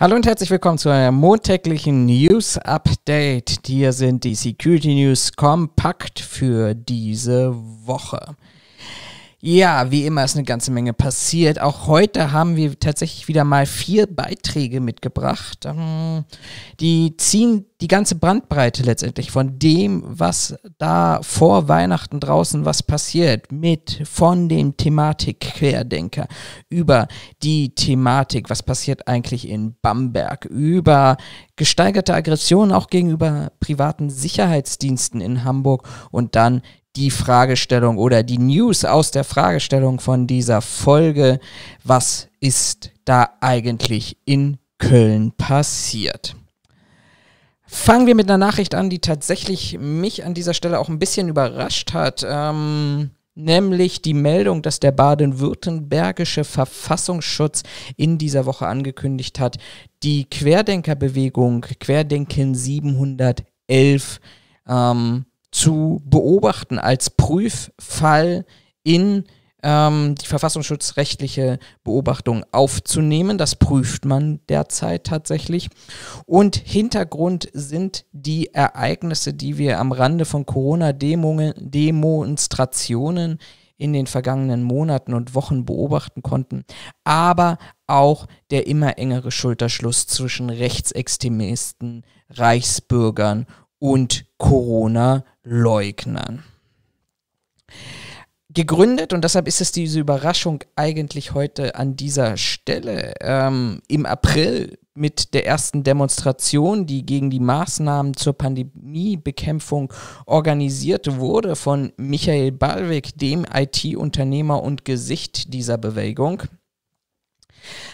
Hallo und herzlich willkommen zu einer montäglichen News Update. Hier sind die Security News kompakt für diese Woche. Ja, wie immer ist eine ganze Menge passiert. Auch heute haben wir tatsächlich wieder mal vier Beiträge mitgebracht. Ähm, die ziehen die ganze Brandbreite letztendlich von dem, was da vor Weihnachten draußen was passiert, mit von dem Thematik Querdenker über die Thematik, was passiert eigentlich in Bamberg, über gesteigerte Aggressionen auch gegenüber privaten Sicherheitsdiensten in Hamburg und dann die Fragestellung oder die News aus der Fragestellung von dieser Folge. Was ist da eigentlich in Köln passiert? Fangen wir mit einer Nachricht an, die tatsächlich mich an dieser Stelle auch ein bisschen überrascht hat. Ähm, nämlich die Meldung, dass der baden-württembergische Verfassungsschutz in dieser Woche angekündigt hat, die Querdenkerbewegung Querdenken 711 ähm, zu beobachten als Prüffall in ähm, die verfassungsschutzrechtliche Beobachtung aufzunehmen. Das prüft man derzeit tatsächlich. Und Hintergrund sind die Ereignisse, die wir am Rande von Corona-Demonstrationen in den vergangenen Monaten und Wochen beobachten konnten, aber auch der immer engere Schulterschluss zwischen Rechtsextremisten, Reichsbürgern und Corona-Leugnern. Gegründet, und deshalb ist es diese Überraschung eigentlich heute an dieser Stelle, ähm, im April mit der ersten Demonstration, die gegen die Maßnahmen zur Pandemiebekämpfung organisiert wurde von Michael Ballweg, dem IT-Unternehmer und Gesicht dieser Bewegung.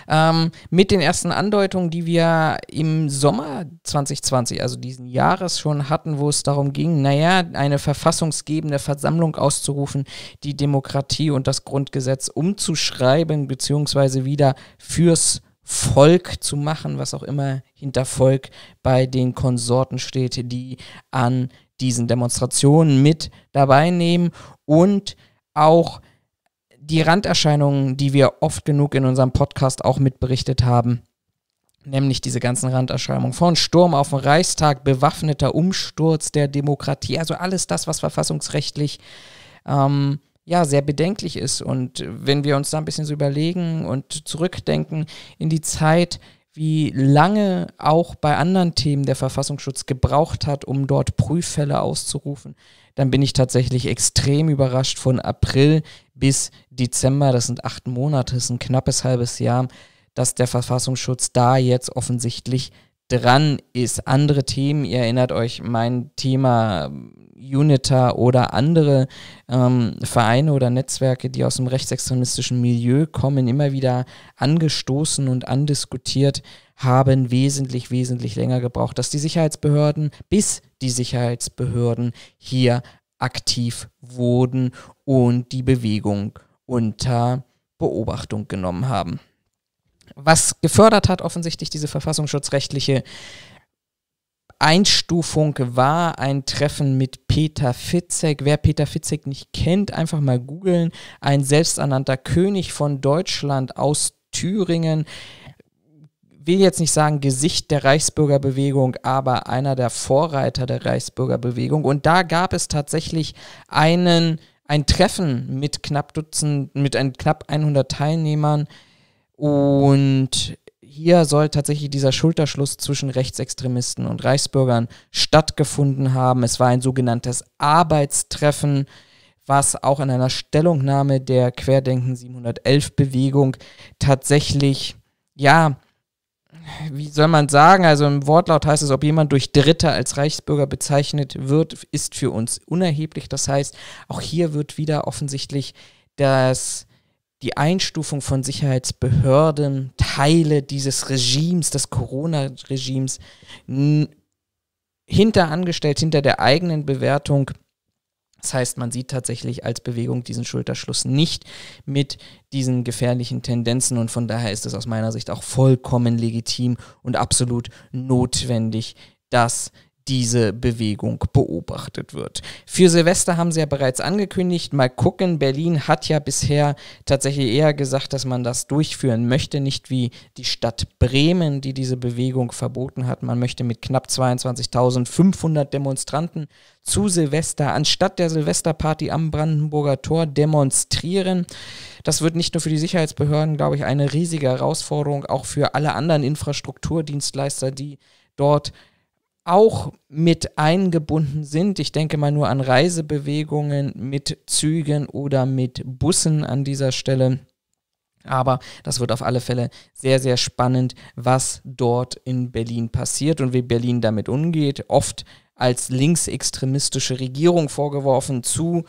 Ähm, mit den ersten Andeutungen, die wir im Sommer 2020, also diesen Jahres schon hatten, wo es darum ging, naja, eine verfassungsgebende Versammlung auszurufen, die Demokratie und das Grundgesetz umzuschreiben, beziehungsweise wieder fürs Volk zu machen, was auch immer hinter Volk bei den Konsorten steht, die an diesen Demonstrationen mit dabei nehmen und auch die Randerscheinungen, die wir oft genug in unserem Podcast auch mitberichtet haben, nämlich diese ganzen Randerscheinungen von Sturm auf den Reichstag, bewaffneter Umsturz der Demokratie, also alles das, was verfassungsrechtlich ähm, ja sehr bedenklich ist. Und wenn wir uns da ein bisschen so überlegen und zurückdenken in die Zeit, wie lange auch bei anderen Themen der Verfassungsschutz gebraucht hat, um dort Prüffälle auszurufen, dann bin ich tatsächlich extrem überrascht von April, bis Dezember, das sind acht Monate, das ist ein knappes halbes Jahr, dass der Verfassungsschutz da jetzt offensichtlich dran ist. Andere Themen, ihr erinnert euch, mein Thema ähm, Unita oder andere ähm, Vereine oder Netzwerke, die aus dem rechtsextremistischen Milieu kommen, immer wieder angestoßen und andiskutiert, haben wesentlich, wesentlich länger gebraucht, dass die Sicherheitsbehörden, bis die Sicherheitsbehörden hier aktiv wurden und die Bewegung unter Beobachtung genommen haben. Was gefördert hat offensichtlich diese verfassungsschutzrechtliche Einstufung war ein Treffen mit Peter Fitzek. Wer Peter Fitzek nicht kennt, einfach mal googeln. Ein selbsternannter König von Deutschland aus Thüringen. Will jetzt nicht sagen Gesicht der Reichsbürgerbewegung, aber einer der Vorreiter der Reichsbürgerbewegung. Und da gab es tatsächlich einen ein Treffen mit knapp Dutzend, mit ein, knapp 100 Teilnehmern und hier soll tatsächlich dieser Schulterschluss zwischen Rechtsextremisten und Reichsbürgern stattgefunden haben. Es war ein sogenanntes Arbeitstreffen, was auch in einer Stellungnahme der Querdenken 711 Bewegung tatsächlich ja wie soll man sagen, also im Wortlaut heißt es, ob jemand durch Dritte als Reichsbürger bezeichnet wird, ist für uns unerheblich. Das heißt, auch hier wird wieder offensichtlich dass die Einstufung von Sicherheitsbehörden Teile dieses Regimes, des Corona-Regimes, hinterangestellt, hinter der eigenen Bewertung das heißt, man sieht tatsächlich als Bewegung diesen Schulterschluss nicht mit diesen gefährlichen Tendenzen und von daher ist es aus meiner Sicht auch vollkommen legitim und absolut notwendig, dass diese Bewegung beobachtet wird. Für Silvester haben sie ja bereits angekündigt, mal gucken, Berlin hat ja bisher tatsächlich eher gesagt, dass man das durchführen möchte, nicht wie die Stadt Bremen, die diese Bewegung verboten hat. Man möchte mit knapp 22.500 Demonstranten zu Silvester anstatt der Silvesterparty am Brandenburger Tor demonstrieren. Das wird nicht nur für die Sicherheitsbehörden, glaube ich, eine riesige Herausforderung, auch für alle anderen Infrastrukturdienstleister, die dort auch mit eingebunden sind. Ich denke mal nur an Reisebewegungen mit Zügen oder mit Bussen an dieser Stelle. Aber das wird auf alle Fälle sehr, sehr spannend, was dort in Berlin passiert und wie Berlin damit umgeht. Oft als linksextremistische Regierung vorgeworfen, zu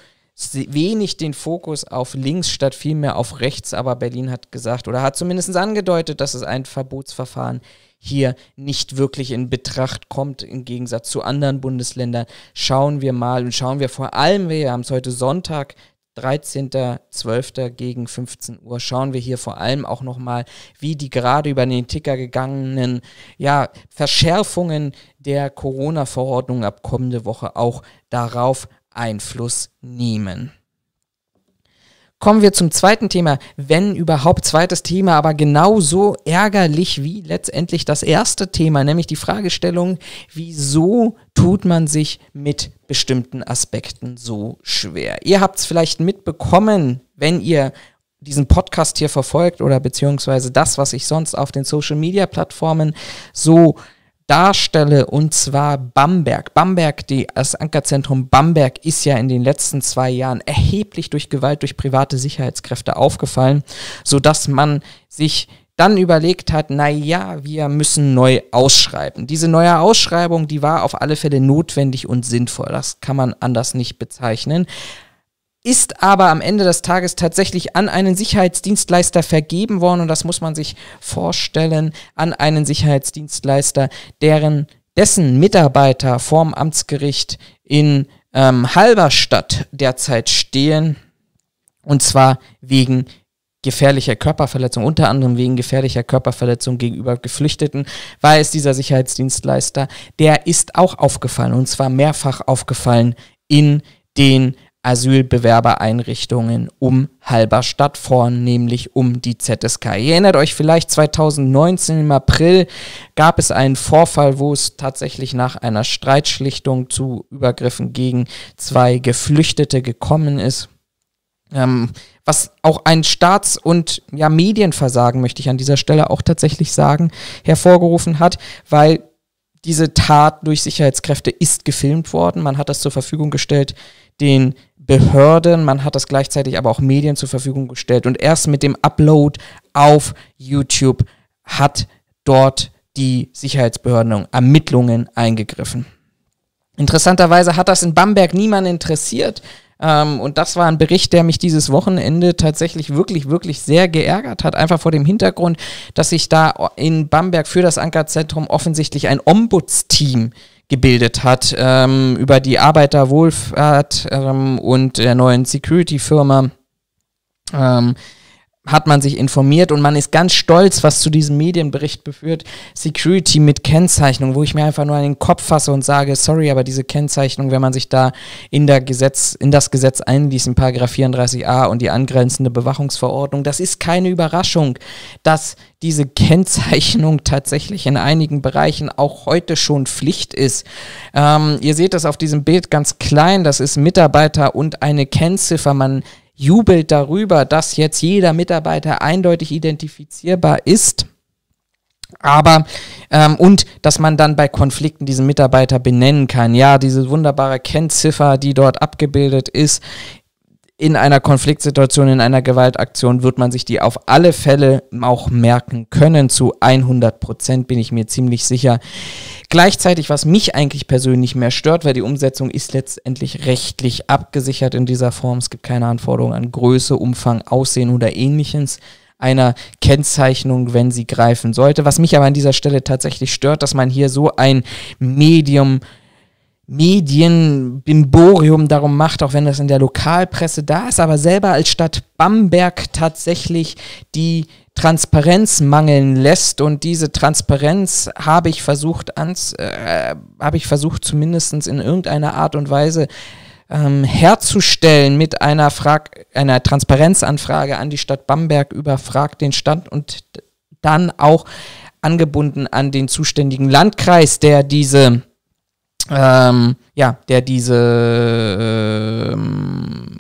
wenig den Fokus auf links statt vielmehr auf rechts. Aber Berlin hat gesagt oder hat zumindest angedeutet, dass es ein Verbotsverfahren gibt hier nicht wirklich in Betracht kommt im Gegensatz zu anderen Bundesländern. Schauen wir mal und schauen wir vor allem, wir haben es heute Sonntag, 13.12. gegen 15 Uhr schauen wir hier vor allem auch nochmal, wie die gerade über den Ticker gegangenen ja, Verschärfungen der Corona-Verordnung ab kommende Woche auch darauf Einfluss nehmen. Kommen wir zum zweiten Thema, wenn überhaupt zweites Thema, aber genauso ärgerlich wie letztendlich das erste Thema, nämlich die Fragestellung, wieso tut man sich mit bestimmten Aspekten so schwer? Ihr habt es vielleicht mitbekommen, wenn ihr diesen Podcast hier verfolgt oder beziehungsweise das, was ich sonst auf den Social-Media-Plattformen so darstelle, und zwar Bamberg. Bamberg, die, das Ankerzentrum Bamberg ist ja in den letzten zwei Jahren erheblich durch Gewalt durch private Sicherheitskräfte aufgefallen, sodass man sich dann überlegt hat, na ja, wir müssen neu ausschreiben. Diese neue Ausschreibung, die war auf alle Fälle notwendig und sinnvoll. Das kann man anders nicht bezeichnen ist aber am Ende des Tages tatsächlich an einen Sicherheitsdienstleister vergeben worden und das muss man sich vorstellen, an einen Sicherheitsdienstleister, deren dessen Mitarbeiter vorm Amtsgericht in ähm, Halberstadt derzeit stehen und zwar wegen gefährlicher Körperverletzung, unter anderem wegen gefährlicher Körperverletzung gegenüber Geflüchteten, war es dieser Sicherheitsdienstleister, der ist auch aufgefallen und zwar mehrfach aufgefallen in den Asylbewerbereinrichtungen um Halberstadt nämlich um die ZSK. Ihr erinnert euch vielleicht, 2019 im April gab es einen Vorfall, wo es tatsächlich nach einer Streitschlichtung zu Übergriffen gegen zwei Geflüchtete gekommen ist. Ähm, was auch ein Staats- und ja, Medienversagen, möchte ich an dieser Stelle auch tatsächlich sagen, hervorgerufen hat, weil diese Tat durch Sicherheitskräfte ist gefilmt worden. Man hat das zur Verfügung gestellt den Behörden, man hat das gleichzeitig aber auch Medien zur Verfügung gestellt. Und erst mit dem Upload auf YouTube hat dort die Sicherheitsbehörden Ermittlungen eingegriffen. Interessanterweise hat das in Bamberg niemand interessiert. Ähm, und das war ein Bericht, der mich dieses Wochenende tatsächlich wirklich, wirklich sehr geärgert hat. Einfach vor dem Hintergrund, dass sich da in Bamberg für das Ankerzentrum offensichtlich ein Ombudsteam äh, gebildet hat, ähm, über die Arbeiterwohlfahrt ähm, und der neuen Security-Firma. Ähm, hat man sich informiert und man ist ganz stolz, was zu diesem Medienbericht beführt. Security mit Kennzeichnung, wo ich mir einfach nur an den Kopf fasse und sage, sorry, aber diese Kennzeichnung, wenn man sich da in, der Gesetz, in das Gesetz einliest, in Paragraph 34a und die angrenzende Bewachungsverordnung, das ist keine Überraschung, dass diese Kennzeichnung tatsächlich in einigen Bereichen auch heute schon Pflicht ist. Ähm, ihr seht das auf diesem Bild ganz klein, das ist Mitarbeiter und eine Kennziffer. Man jubelt darüber, dass jetzt jeder Mitarbeiter eindeutig identifizierbar ist. Aber ähm, und dass man dann bei Konflikten diesen Mitarbeiter benennen kann. Ja, diese wunderbare Kennziffer, die dort abgebildet ist, in einer Konfliktsituation, in einer Gewaltaktion wird man sich die auf alle Fälle auch merken können. Zu 100 Prozent bin ich mir ziemlich sicher. Gleichzeitig, was mich eigentlich persönlich mehr stört, weil die Umsetzung ist letztendlich rechtlich abgesichert in dieser Form. Es gibt keine Anforderungen an Größe, Umfang, Aussehen oder ähnliches einer Kennzeichnung, wenn sie greifen sollte. Was mich aber an dieser Stelle tatsächlich stört, dass man hier so ein Medium Medienbimborium darum macht, auch wenn das in der Lokalpresse da ist, aber selber als Stadt Bamberg tatsächlich die Transparenz mangeln lässt und diese Transparenz habe ich versucht ans, äh, habe ich versucht zumindestens in irgendeiner Art und Weise ähm, herzustellen mit einer Frag einer Transparenzanfrage an die Stadt Bamberg über Frag den Stand und dann auch angebunden an den zuständigen Landkreis, der diese ähm, ja, der diese ähm,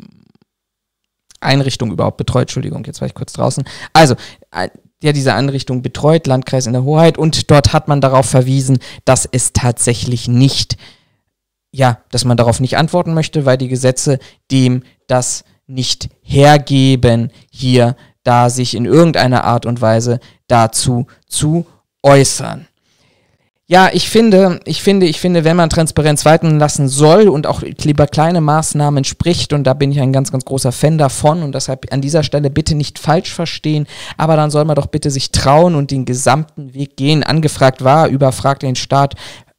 Einrichtung überhaupt betreut. Entschuldigung, jetzt war ich kurz draußen. Also, äh, der diese Einrichtung betreut, Landkreis in der Hoheit, und dort hat man darauf verwiesen, dass es tatsächlich nicht, ja, dass man darauf nicht antworten möchte, weil die Gesetze dem das nicht hergeben, hier da sich in irgendeiner Art und Weise dazu zu äußern. Ja, ich finde, ich finde, ich finde, wenn man Transparenz weiten lassen soll und auch lieber kleine Maßnahmen spricht, und da bin ich ein ganz, ganz großer Fan davon und deshalb an dieser Stelle bitte nicht falsch verstehen, aber dann soll man doch bitte sich trauen und den gesamten Weg gehen. Angefragt war, überfragt den Staat,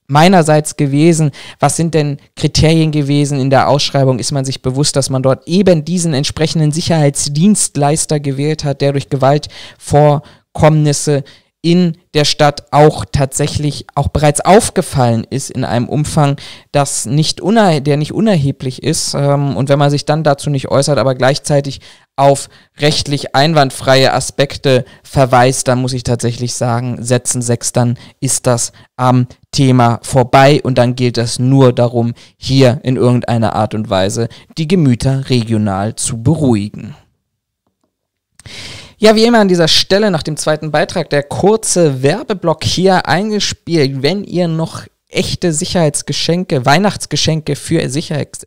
meinerseits gewesen? Was sind denn Kriterien gewesen in der Ausschreibung? Ist man sich bewusst, dass man dort eben diesen entsprechenden Sicherheitsdienstleister gewählt hat, der durch Gewaltvorkommnisse in der Stadt auch tatsächlich auch bereits aufgefallen ist in einem Umfang, das nicht der nicht unerheblich ist. Ähm, und wenn man sich dann dazu nicht äußert, aber gleichzeitig auf rechtlich einwandfreie Aspekte verweist, dann muss ich tatsächlich sagen, setzen sechs, dann ist das am Thema vorbei und dann gilt es nur darum, hier in irgendeiner Art und Weise die Gemüter regional zu beruhigen. Ja, wie immer an dieser Stelle nach dem zweiten Beitrag der kurze Werbeblock hier eingespielt. Wenn ihr noch echte Sicherheitsgeschenke, Weihnachtsgeschenke für Sicherheits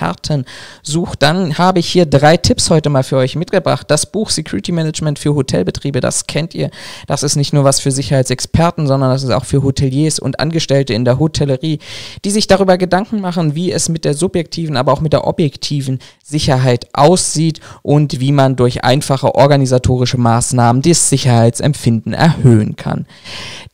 Härten sucht, dann habe ich hier drei Tipps heute mal für euch mitgebracht. Das Buch Security Management für Hotelbetriebe, das kennt ihr. Das ist nicht nur was für Sicherheitsexperten, sondern das ist auch für Hoteliers und Angestellte in der Hotellerie, die sich darüber Gedanken machen, wie es mit der subjektiven, aber auch mit der objektiven Sicherheit aussieht und wie man durch einfache organisatorische Maßnahmen das Sicherheitsempfinden erhöhen kann.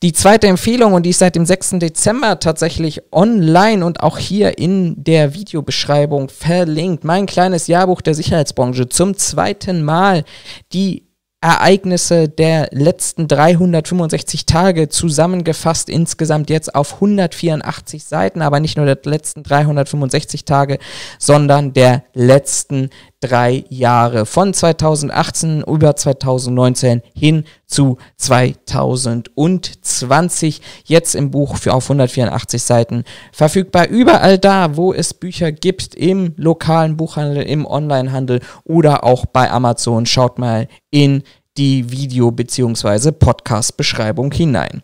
Die zweite Empfehlung, und die ist seit dem 6. Dezember tatsächlich online und auch hier in der Videobeschreibung, Werbung verlinkt. Mein kleines Jahrbuch der Sicherheitsbranche. Zum zweiten Mal die Ereignisse der letzten 365 Tage zusammengefasst, insgesamt jetzt auf 184 Seiten, aber nicht nur der letzten 365 Tage, sondern der letzten drei Jahre. Von 2018 über 2019 hin zu 2020. Jetzt im Buch für auf 184 Seiten verfügbar. Überall da, wo es Bücher gibt, im lokalen Buchhandel, im Onlinehandel oder auch bei Amazon. Schaut mal in die Video- bzw. Podcast-Beschreibung hinein.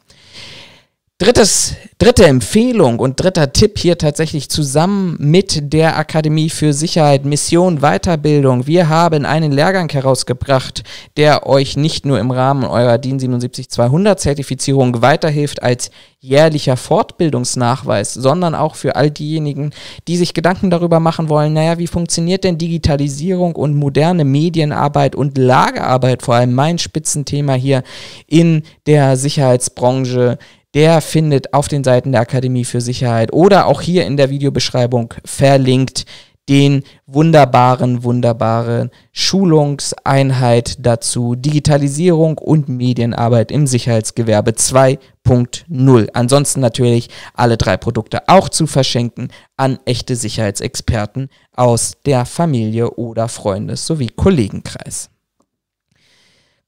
Drittes Dritte Empfehlung und dritter Tipp hier tatsächlich zusammen mit der Akademie für Sicherheit, Mission, Weiterbildung. Wir haben einen Lehrgang herausgebracht, der euch nicht nur im Rahmen eurer DIN 77200 Zertifizierung weiterhilft als jährlicher Fortbildungsnachweis, sondern auch für all diejenigen, die sich Gedanken darüber machen wollen, naja, wie funktioniert denn Digitalisierung und moderne Medienarbeit und Lagerarbeit, vor allem mein Spitzenthema hier in der Sicherheitsbranche der findet auf den Seiten der Akademie für Sicherheit oder auch hier in der Videobeschreibung verlinkt den wunderbaren, wunderbaren Schulungseinheit dazu Digitalisierung und Medienarbeit im Sicherheitsgewerbe 2.0. Ansonsten natürlich alle drei Produkte auch zu verschenken an echte Sicherheitsexperten aus der Familie oder Freundes sowie Kollegenkreis.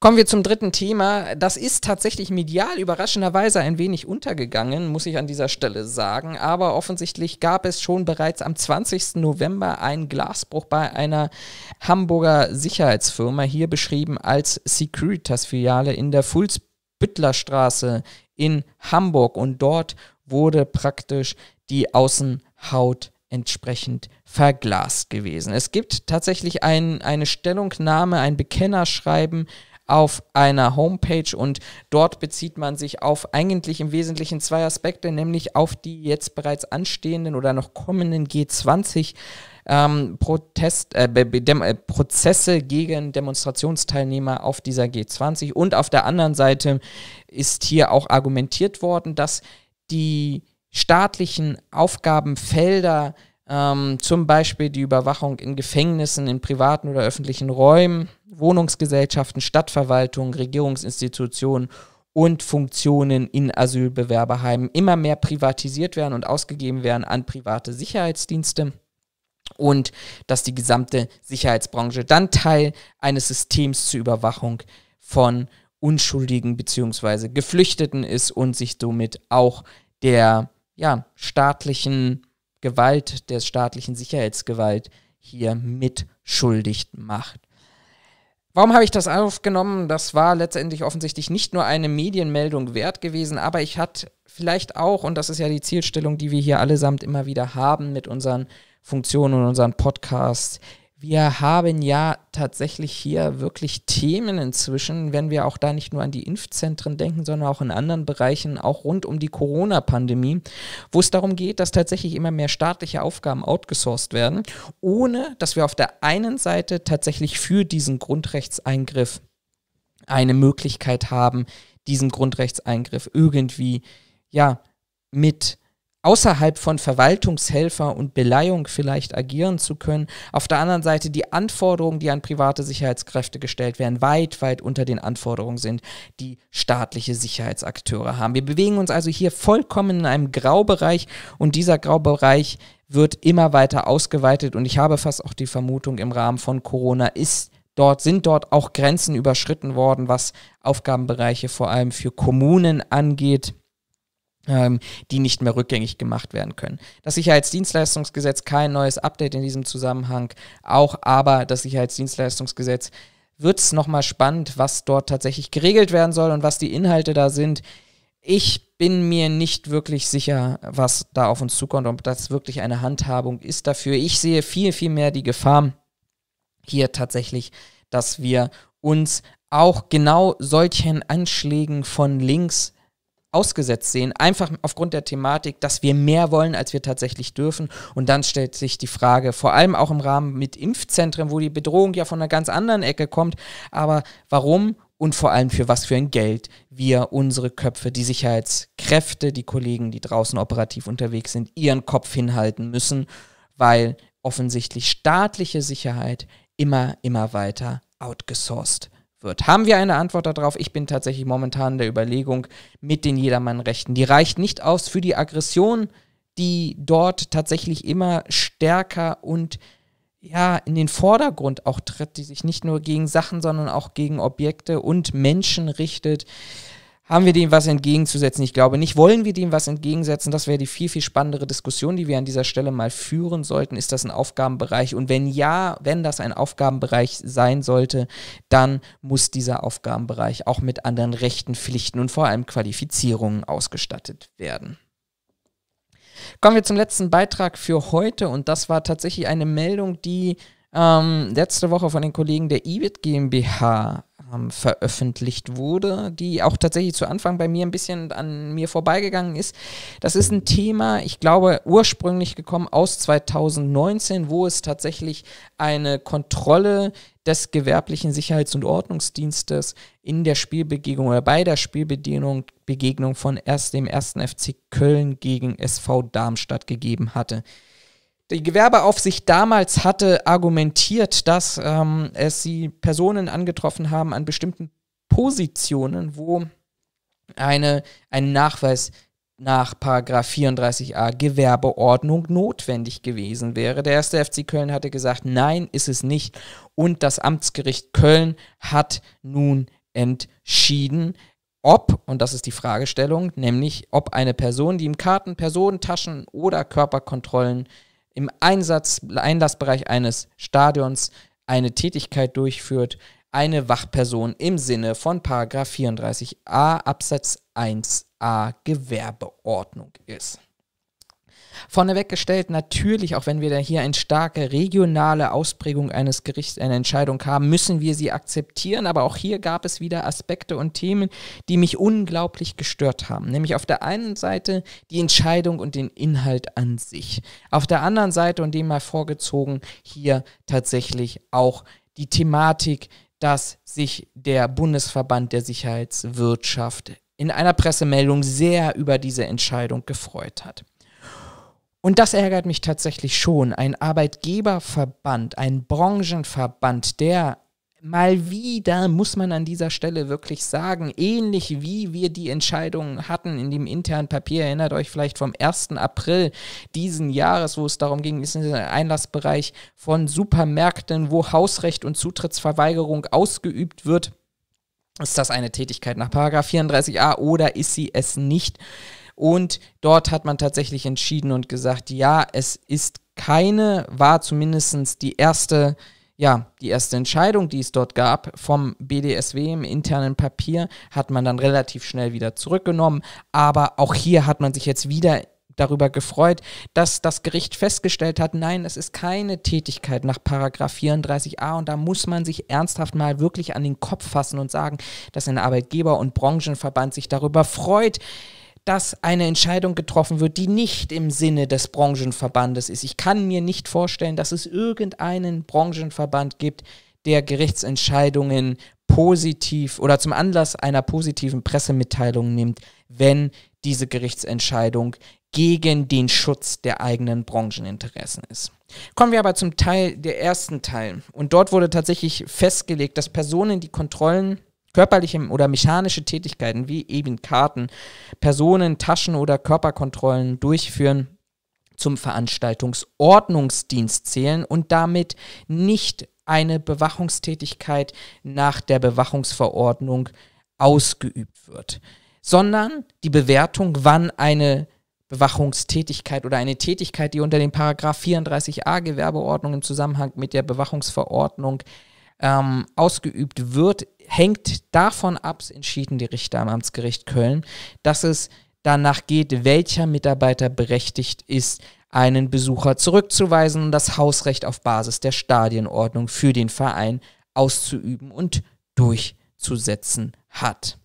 Kommen wir zum dritten Thema. Das ist tatsächlich medial überraschenderweise ein wenig untergegangen, muss ich an dieser Stelle sagen. Aber offensichtlich gab es schon bereits am 20. November einen Glasbruch bei einer Hamburger Sicherheitsfirma, hier beschrieben als Securitas-Filiale in der Fulzbüttlerstraße in Hamburg. Und dort wurde praktisch die Außenhaut entsprechend verglast gewesen. Es gibt tatsächlich ein, eine Stellungnahme, ein Bekennerschreiben auf einer Homepage und dort bezieht man sich auf eigentlich im Wesentlichen zwei Aspekte, nämlich auf die jetzt bereits anstehenden oder noch kommenden G20. Ähm, Protest, äh, äh, Prozesse gegen Demonstrationsteilnehmer auf dieser G20 und auf der anderen Seite ist hier auch argumentiert worden, dass die staatlichen Aufgabenfelder ähm, zum Beispiel die Überwachung in Gefängnissen, in privaten oder öffentlichen Räumen, Wohnungsgesellschaften, Stadtverwaltungen, Regierungsinstitutionen und Funktionen in Asylbewerberheimen immer mehr privatisiert werden und ausgegeben werden an private Sicherheitsdienste und dass die gesamte Sicherheitsbranche dann Teil eines Systems zur Überwachung von Unschuldigen bzw. Geflüchteten ist und sich somit auch der ja, staatlichen Gewalt, der staatlichen Sicherheitsgewalt hier mitschuldig macht. Warum habe ich das aufgenommen? Das war letztendlich offensichtlich nicht nur eine Medienmeldung wert gewesen, aber ich hatte vielleicht auch, und das ist ja die Zielstellung, die wir hier allesamt immer wieder haben mit unseren Funktionen und unseren Podcasts, wir haben ja tatsächlich hier wirklich Themen inzwischen, wenn wir auch da nicht nur an die Impfzentren denken, sondern auch in anderen Bereichen, auch rund um die Corona-Pandemie, wo es darum geht, dass tatsächlich immer mehr staatliche Aufgaben outgesourced werden, ohne dass wir auf der einen Seite tatsächlich für diesen Grundrechtseingriff eine Möglichkeit haben, diesen Grundrechtseingriff irgendwie ja mit außerhalb von Verwaltungshelfer und Beleihung vielleicht agieren zu können. Auf der anderen Seite die Anforderungen, die an private Sicherheitskräfte gestellt werden, weit, weit unter den Anforderungen sind, die staatliche Sicherheitsakteure haben. Wir bewegen uns also hier vollkommen in einem Graubereich und dieser Graubereich wird immer weiter ausgeweitet und ich habe fast auch die Vermutung, im Rahmen von Corona ist dort sind dort auch Grenzen überschritten worden, was Aufgabenbereiche vor allem für Kommunen angeht. Ähm, die nicht mehr rückgängig gemacht werden können. Das Sicherheitsdienstleistungsgesetz, kein neues Update in diesem Zusammenhang, auch aber das Sicherheitsdienstleistungsgesetz wird es nochmal spannend, was dort tatsächlich geregelt werden soll und was die Inhalte da sind. Ich bin mir nicht wirklich sicher, was da auf uns zukommt und ob das wirklich eine Handhabung ist dafür. Ich sehe viel, viel mehr die Gefahr hier tatsächlich, dass wir uns auch genau solchen Anschlägen von links ausgesetzt sehen, einfach aufgrund der Thematik, dass wir mehr wollen, als wir tatsächlich dürfen. Und dann stellt sich die Frage, vor allem auch im Rahmen mit Impfzentren, wo die Bedrohung ja von einer ganz anderen Ecke kommt, aber warum und vor allem für was für ein Geld wir unsere Köpfe, die Sicherheitskräfte, die Kollegen, die draußen operativ unterwegs sind, ihren Kopf hinhalten müssen, weil offensichtlich staatliche Sicherheit immer, immer weiter outgesourced wird. Haben wir eine Antwort darauf? Ich bin tatsächlich momentan in der Überlegung mit den Jedermann-Rechten. Die reicht nicht aus für die Aggression, die dort tatsächlich immer stärker und ja, in den Vordergrund auch tritt, die sich nicht nur gegen Sachen, sondern auch gegen Objekte und Menschen richtet. Haben wir dem was entgegenzusetzen? Ich glaube nicht. Wollen wir dem was entgegensetzen? Das wäre die viel, viel spannendere Diskussion, die wir an dieser Stelle mal führen sollten. Ist das ein Aufgabenbereich? Und wenn ja, wenn das ein Aufgabenbereich sein sollte, dann muss dieser Aufgabenbereich auch mit anderen Rechten, Pflichten und vor allem Qualifizierungen ausgestattet werden. Kommen wir zum letzten Beitrag für heute und das war tatsächlich eine Meldung, die ähm, letzte Woche von den Kollegen der IBIT GmbH ähm, veröffentlicht wurde, die auch tatsächlich zu Anfang bei mir ein bisschen an mir vorbeigegangen ist. Das ist ein Thema, ich glaube, ursprünglich gekommen aus 2019, wo es tatsächlich eine Kontrolle des gewerblichen Sicherheits- und Ordnungsdienstes in der Spielbegegnung oder bei der Spielbegegnung Begegnung von erst dem 1. FC Köln gegen SV Darmstadt gegeben hatte die Gewerbeaufsicht damals hatte argumentiert, dass ähm, es sie Personen angetroffen haben an bestimmten Positionen, wo eine, ein Nachweis nach 34a Gewerbeordnung notwendig gewesen wäre. Der erste FC Köln hatte gesagt, nein, ist es nicht. Und das Amtsgericht Köln hat nun entschieden, ob, und das ist die Fragestellung, nämlich ob eine Person, die im Karten, Personen, Taschen oder Körperkontrollen im Einsatz, Einlassbereich eines Stadions eine Tätigkeit durchführt, eine Wachperson im Sinne von 34a Absatz 1a Gewerbeordnung ist. Vorneweg gestellt, natürlich, auch wenn wir da hier eine starke regionale Ausprägung eines Gerichts, einer Entscheidung haben, müssen wir sie akzeptieren. Aber auch hier gab es wieder Aspekte und Themen, die mich unglaublich gestört haben. Nämlich auf der einen Seite die Entscheidung und den Inhalt an sich. Auf der anderen Seite, und dem mal vorgezogen, hier tatsächlich auch die Thematik, dass sich der Bundesverband der Sicherheitswirtschaft in einer Pressemeldung sehr über diese Entscheidung gefreut hat. Und das ärgert mich tatsächlich schon. Ein Arbeitgeberverband, ein Branchenverband, der mal wieder, muss man an dieser Stelle wirklich sagen, ähnlich wie wir die Entscheidungen hatten in dem internen Papier, erinnert euch vielleicht vom 1. April diesen Jahres, wo es darum ging, ist der Einlassbereich von Supermärkten, wo Hausrecht und Zutrittsverweigerung ausgeübt wird. Ist das eine Tätigkeit nach 34a oder ist sie es nicht? Und dort hat man tatsächlich entschieden und gesagt, ja, es ist keine, war zumindest die erste ja, die erste Entscheidung, die es dort gab vom BDSW im internen Papier, hat man dann relativ schnell wieder zurückgenommen. Aber auch hier hat man sich jetzt wieder darüber gefreut, dass das Gericht festgestellt hat, nein, es ist keine Tätigkeit nach Paragraph 34a und da muss man sich ernsthaft mal wirklich an den Kopf fassen und sagen, dass ein Arbeitgeber und Branchenverband sich darüber freut, dass eine Entscheidung getroffen wird, die nicht im Sinne des Branchenverbandes ist. Ich kann mir nicht vorstellen, dass es irgendeinen Branchenverband gibt, der Gerichtsentscheidungen positiv oder zum Anlass einer positiven Pressemitteilung nimmt, wenn diese Gerichtsentscheidung gegen den Schutz der eigenen Brancheninteressen ist. Kommen wir aber zum Teil der ersten Teil. Und dort wurde tatsächlich festgelegt, dass Personen, die Kontrollen Körperliche oder mechanische Tätigkeiten wie eben Karten, Personen, Taschen oder Körperkontrollen durchführen zum Veranstaltungsordnungsdienst zählen und damit nicht eine Bewachungstätigkeit nach der Bewachungsverordnung ausgeübt wird, sondern die Bewertung, wann eine Bewachungstätigkeit oder eine Tätigkeit, die unter dem Paragraph 34a Gewerbeordnung im Zusammenhang mit der Bewachungsverordnung ähm, ausgeübt wird, hängt davon ab, entschieden die Richter am Amtsgericht Köln, dass es danach geht, welcher Mitarbeiter berechtigt ist, einen Besucher zurückzuweisen und das Hausrecht auf Basis der Stadienordnung für den Verein auszuüben und durchzusetzen hat.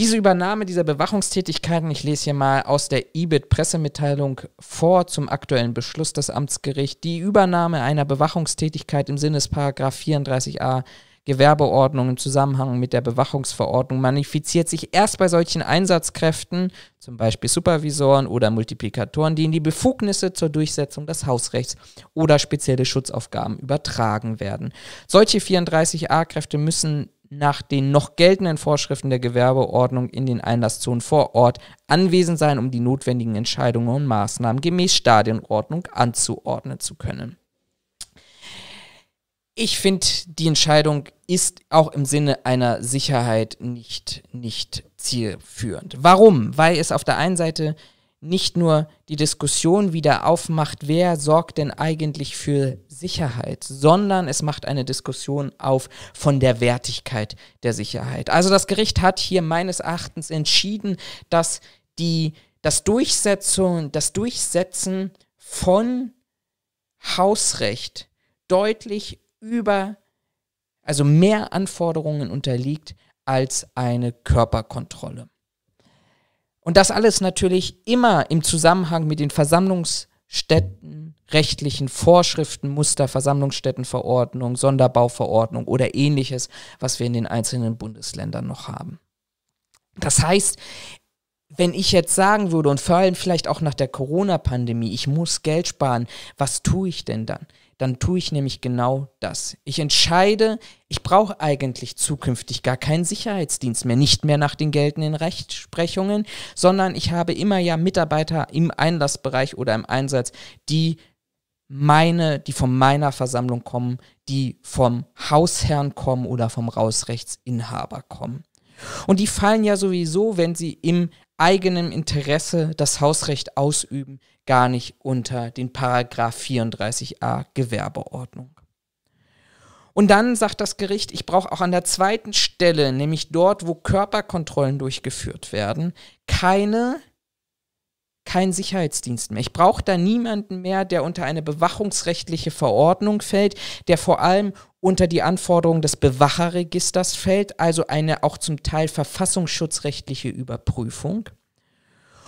Diese Übernahme dieser Bewachungstätigkeiten, ich lese hier mal aus der IBIT-Pressemitteilung vor zum aktuellen Beschluss des Amtsgerichts, die Übernahme einer Bewachungstätigkeit im Sinne des Paragraf 34a Gewerbeordnung im Zusammenhang mit der Bewachungsverordnung manifestiert sich erst bei solchen Einsatzkräften, zum Beispiel Supervisoren oder Multiplikatoren, denen die Befugnisse zur Durchsetzung des Hausrechts oder spezielle Schutzaufgaben übertragen werden. Solche 34a-Kräfte müssen nach den noch geltenden Vorschriften der Gewerbeordnung in den Einlasszonen vor Ort anwesend sein, um die notwendigen Entscheidungen und Maßnahmen gemäß Stadienordnung anzuordnen zu können. Ich finde, die Entscheidung ist auch im Sinne einer Sicherheit nicht, nicht zielführend. Warum? Weil es auf der einen Seite nicht nur die Diskussion wieder aufmacht, wer sorgt denn eigentlich für Sicherheit, sondern es macht eine Diskussion auf von der Wertigkeit der Sicherheit. Also das Gericht hat hier meines Erachtens entschieden, dass die das Durchsetzung, das Durchsetzen von Hausrecht deutlich über also mehr Anforderungen unterliegt als eine Körperkontrolle. Und das alles natürlich immer im Zusammenhang mit den Versammlungsstätten, rechtlichen Vorschriften, Muster, Versammlungsstättenverordnung, Sonderbauverordnung oder ähnliches, was wir in den einzelnen Bundesländern noch haben. Das heißt, wenn ich jetzt sagen würde und vor allem vielleicht auch nach der Corona-Pandemie, ich muss Geld sparen, was tue ich denn dann? dann tue ich nämlich genau das. Ich entscheide, ich brauche eigentlich zukünftig gar keinen Sicherheitsdienst mehr, nicht mehr nach den geltenden Rechtsprechungen, sondern ich habe immer ja Mitarbeiter im Einlassbereich oder im Einsatz, die meine, die von meiner Versammlung kommen, die vom Hausherrn kommen oder vom Rausrechtsinhaber kommen. Und die fallen ja sowieso, wenn sie im eigenem Interesse das Hausrecht ausüben, gar nicht unter den Paragraph 34a Gewerbeordnung. Und dann sagt das Gericht, ich brauche auch an der zweiten Stelle, nämlich dort, wo Körperkontrollen durchgeführt werden, keine kein Sicherheitsdienst mehr. Ich brauche da niemanden mehr, der unter eine bewachungsrechtliche Verordnung fällt, der vor allem unter die Anforderungen des Bewacherregisters fällt, also eine auch zum Teil verfassungsschutzrechtliche Überprüfung.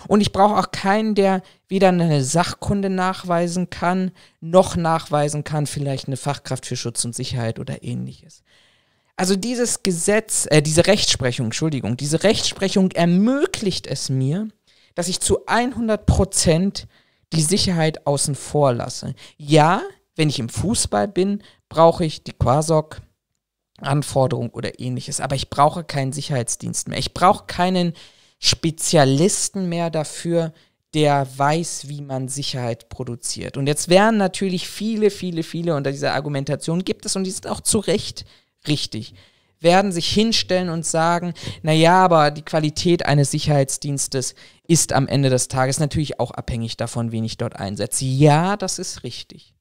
Und ich brauche auch keinen, der weder eine Sachkunde nachweisen kann, noch nachweisen kann, vielleicht eine Fachkraft für Schutz und Sicherheit oder ähnliches. Also dieses Gesetz, äh, diese Rechtsprechung, Entschuldigung, diese Rechtsprechung ermöglicht es mir, dass ich zu 100 Prozent die Sicherheit außen vor lasse. Ja, wenn ich im Fußball bin, brauche ich die Quasok, Anforderung oder ähnliches. Aber ich brauche keinen Sicherheitsdienst mehr. Ich brauche keinen Spezialisten mehr dafür, der weiß, wie man Sicherheit produziert. Und jetzt werden natürlich viele, viele, viele unter dieser Argumentation gibt es und die sind auch zu Recht richtig werden sich hinstellen und sagen, naja, aber die Qualität eines Sicherheitsdienstes ist am Ende des Tages natürlich auch abhängig davon, wen ich dort einsetze. Ja, das ist richtig.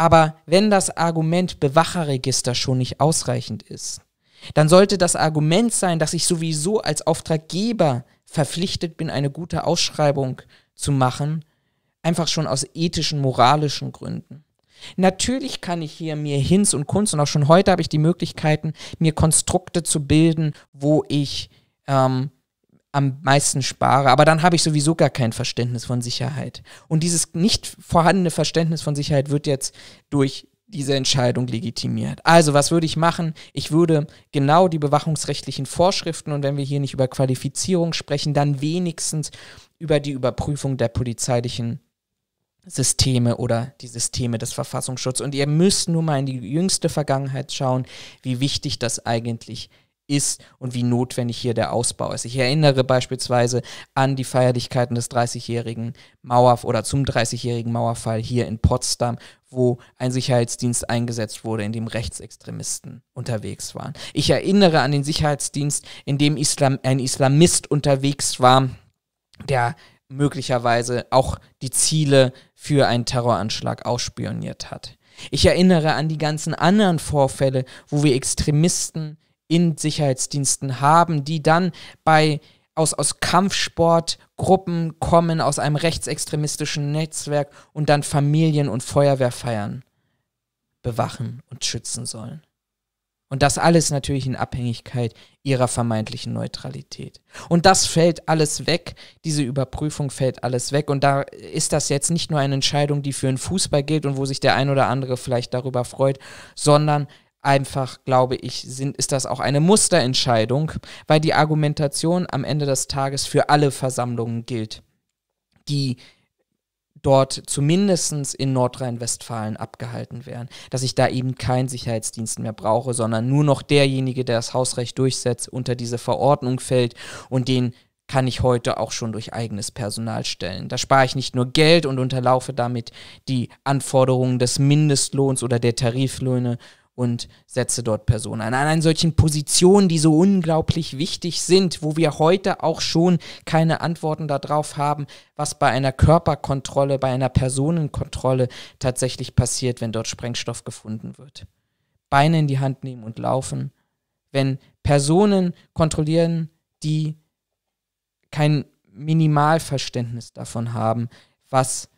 Aber wenn das Argument Bewacherregister schon nicht ausreichend ist, dann sollte das Argument sein, dass ich sowieso als Auftraggeber verpflichtet bin, eine gute Ausschreibung zu machen, einfach schon aus ethischen, moralischen Gründen. Natürlich kann ich hier mir Hinz und Kunst und auch schon heute habe ich die Möglichkeiten, mir Konstrukte zu bilden, wo ich ähm, am meisten spare. Aber dann habe ich sowieso gar kein Verständnis von Sicherheit. Und dieses nicht vorhandene Verständnis von Sicherheit wird jetzt durch diese Entscheidung legitimiert. Also, was würde ich machen? Ich würde genau die bewachungsrechtlichen Vorschriften und wenn wir hier nicht über Qualifizierung sprechen, dann wenigstens über die Überprüfung der polizeilichen Systeme oder die Systeme des Verfassungsschutzes. Und ihr müsst nur mal in die jüngste Vergangenheit schauen, wie wichtig das eigentlich ist ist und wie notwendig hier der Ausbau ist. Ich erinnere beispielsweise an die Feierlichkeiten des 30-jährigen Mauer oder zum 30-jährigen Mauerfall hier in Potsdam, wo ein Sicherheitsdienst eingesetzt wurde, in dem Rechtsextremisten unterwegs waren. Ich erinnere an den Sicherheitsdienst, in dem Islam ein Islamist unterwegs war, der möglicherweise auch die Ziele für einen Terroranschlag ausspioniert hat. Ich erinnere an die ganzen anderen Vorfälle, wo wir Extremisten in Sicherheitsdiensten haben, die dann bei aus, aus Kampfsportgruppen kommen, aus einem rechtsextremistischen Netzwerk und dann Familien und Feuerwehrfeiern bewachen und schützen sollen. Und das alles natürlich in Abhängigkeit ihrer vermeintlichen Neutralität. Und das fällt alles weg, diese Überprüfung fällt alles weg. Und da ist das jetzt nicht nur eine Entscheidung, die für den Fußball gilt und wo sich der ein oder andere vielleicht darüber freut, sondern einfach, glaube ich, sind, ist das auch eine Musterentscheidung, weil die Argumentation am Ende des Tages für alle Versammlungen gilt, die dort zumindest in Nordrhein-Westfalen abgehalten werden, dass ich da eben keinen Sicherheitsdienst mehr brauche, sondern nur noch derjenige, der das Hausrecht durchsetzt, unter diese Verordnung fällt und den kann ich heute auch schon durch eigenes Personal stellen. Da spare ich nicht nur Geld und unterlaufe damit die Anforderungen des Mindestlohns oder der Tariflöhne, und setze dort Personen ein. An einer solchen Positionen, die so unglaublich wichtig sind, wo wir heute auch schon keine Antworten darauf haben, was bei einer Körperkontrolle, bei einer Personenkontrolle tatsächlich passiert, wenn dort Sprengstoff gefunden wird. Beine in die Hand nehmen und laufen. Wenn Personen kontrollieren, die kein Minimalverständnis davon haben, was passiert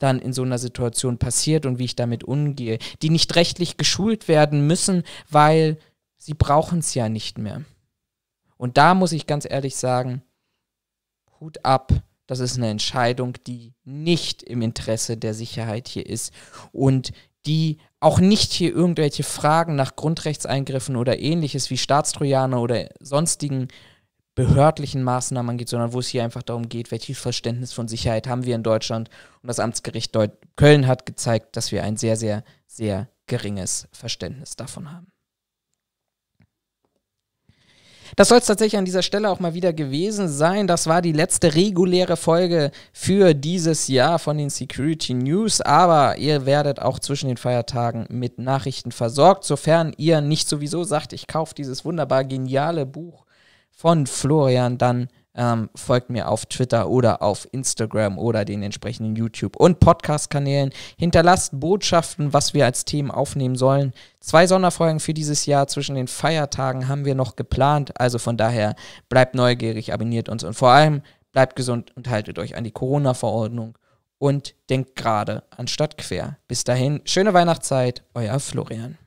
dann in so einer Situation passiert und wie ich damit umgehe, die nicht rechtlich geschult werden müssen, weil sie brauchen es ja nicht mehr. Und da muss ich ganz ehrlich sagen, Hut ab, das ist eine Entscheidung, die nicht im Interesse der Sicherheit hier ist und die auch nicht hier irgendwelche Fragen nach Grundrechtseingriffen oder ähnliches wie Staatstrojaner oder sonstigen behördlichen Maßnahmen angeht, sondern wo es hier einfach darum geht, welches Verständnis von Sicherheit haben wir in Deutschland. Und das Amtsgericht Deut Köln hat gezeigt, dass wir ein sehr, sehr, sehr geringes Verständnis davon haben. Das soll es tatsächlich an dieser Stelle auch mal wieder gewesen sein. Das war die letzte reguläre Folge für dieses Jahr von den Security News. Aber ihr werdet auch zwischen den Feiertagen mit Nachrichten versorgt, sofern ihr nicht sowieso sagt, ich kaufe dieses wunderbar geniale Buch von Florian dann ähm, folgt mir auf Twitter oder auf Instagram oder den entsprechenden YouTube- und Podcast-Kanälen. Hinterlasst Botschaften, was wir als Themen aufnehmen sollen. Zwei Sonderfolgen für dieses Jahr zwischen den Feiertagen haben wir noch geplant. Also von daher bleibt neugierig, abonniert uns und vor allem bleibt gesund und haltet euch an die Corona-Verordnung und denkt gerade anstatt quer. Bis dahin, schöne Weihnachtszeit, euer Florian.